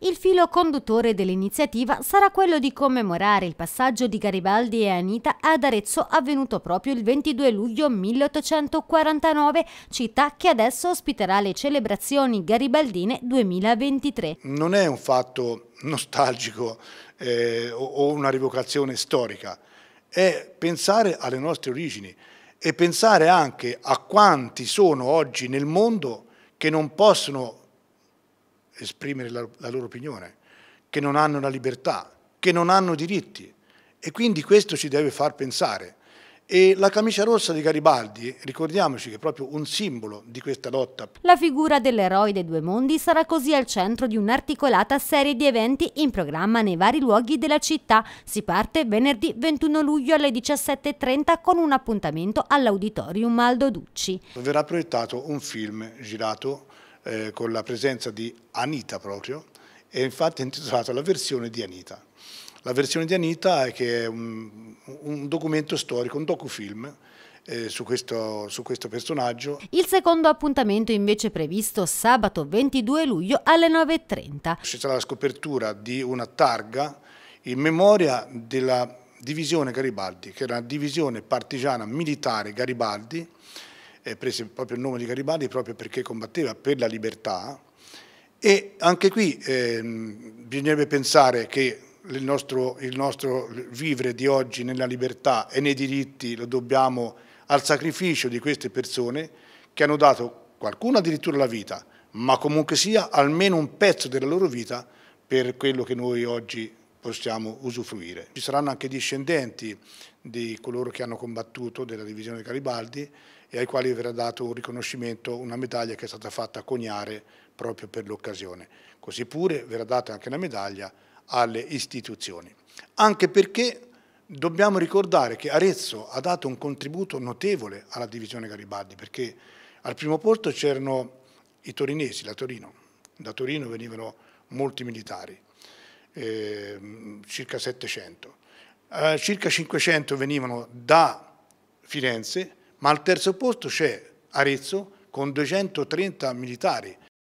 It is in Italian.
il filo conduttore dell'iniziativa sarà quello di commemorare il passaggio di Garibaldi e Anita ad Arezzo avvenuto proprio il 22 luglio 1849, città che adesso ospiterà le celebrazioni garibaldine 2023. Non è un fatto nostalgico eh, o una rivocazione storica, è pensare alle nostre origini e pensare anche a quanti sono oggi nel mondo che non possono esprimere la, la loro opinione, che non hanno la libertà, che non hanno diritti. E quindi questo ci deve far pensare. E la camicia rossa di Garibaldi, ricordiamoci che è proprio un simbolo di questa lotta. La figura dell'eroe dei due mondi sarà così al centro di un'articolata serie di eventi in programma nei vari luoghi della città. Si parte venerdì 21 luglio alle 17.30 con un appuntamento all'Auditorium Aldo Ducci. Verrà proiettato un film girato eh, con la presenza di Anita proprio, e infatti è intitolata La versione di Anita. La versione di Anita è che è un, un documento storico, un docufilm, eh, su, questo, su, questo, personaggio. Il secondo appuntamento invece previsto sabato 22 luglio alle 9.30. Ci sarà la scopertura di una targa in memoria della divisione Garibaldi, che era una divisione partigiana militare Garibaldi eh, prese proprio il nome di Garibaldi proprio perché combatteva per la libertà e anche qui eh, bisognerebbe pensare che il nostro, il nostro vivere di oggi nella libertà e nei diritti lo dobbiamo al sacrificio di queste persone che hanno dato qualcuno addirittura la vita, ma comunque sia almeno un pezzo della loro vita per quello che noi oggi possiamo usufruire. Ci saranno anche discendenti di coloro che hanno combattuto della divisione Garibaldi e ai quali verrà dato un riconoscimento, una medaglia che è stata fatta coniare proprio per l'occasione. Così pure verrà data anche una medaglia alle istituzioni. Anche perché dobbiamo ricordare che Arezzo ha dato un contributo notevole alla divisione Garibaldi, perché al primo posto c'erano i torinesi, la Torino, da Torino venivano molti militari, Ehm, circa 700. Eh, circa 500 venivano da Firenze, ma al terzo posto c'è Arezzo con 230 militari,